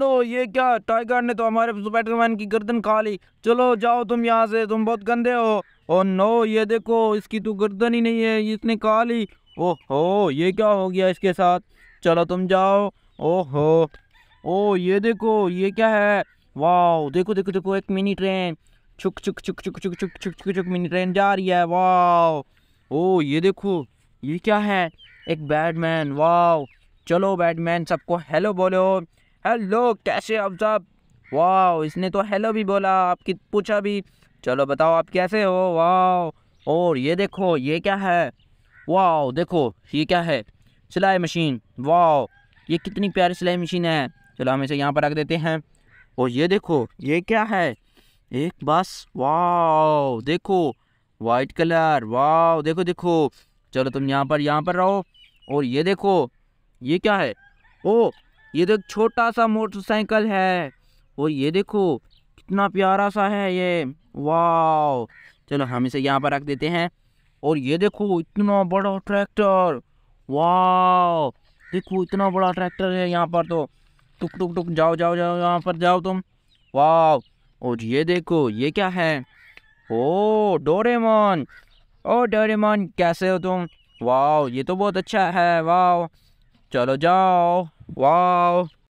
लो ये क्या टाइगर ने तो हमारे स्पाइडरमैन की गर्दन खा ली चलो जाओ तुम यहाँ से तुम बहुत गंदे हो ओ oh नो ये देखो इसकी तो गर्दन ही नहीं है इसने खा ली ओहो ये क्या हो गया इसके साथ चलो तुम जाओ हो ओ ये देखो ये क्या है वाह देखो देखो देखो एक मिनी ट्रेन छुक छुक छुक छुक छुक छुक छुक छुक छुक मिनी ट्रेन जा रही है वाह ओ ये देखो ये क्या है एक बैटमैन वाह चलो बैटमैन सबको हेलो बोलो हेलो कैसे आप साहब वाह इसने तो हेलो भी बोला आपकी पूछा भी चलो बताओ आप कैसे हो वाह और ये देखो ये क्या है वाह देखो ये क्या है सिलाई मशीन वाह ये कितनी प्यारी सिलाई मशीन है चलो हम इसे यहाँ पर रख देते हैं और ये देखो ये क्या है एक बस वाह देखो वाइट कलर वाह देखो देखो चलो तुम यहाँ पर यहाँ पर रहो और ये देखो ये क्या है ओ ये तो एक छोटा सा मोटरसाइकिल है और ये देखो कितना प्यारा सा है ये वाह चलो हम इसे यहाँ पर रख देते हैं और ये देखो इतना बड़ा ट्रैक्टर वाह देखो इतना बड़ा ट्रैक्टर है यहाँ पर तो टुक टुक टुक जाओ जाओ जाओ यहाँ पर जाओ तुम वाह और ये देखो ये क्या है ओ डोरेमोन ओ डोरेमोन कैसे हो तुम वाह ये तो बहुत अच्छा है वाह চলো যাও ওয়াও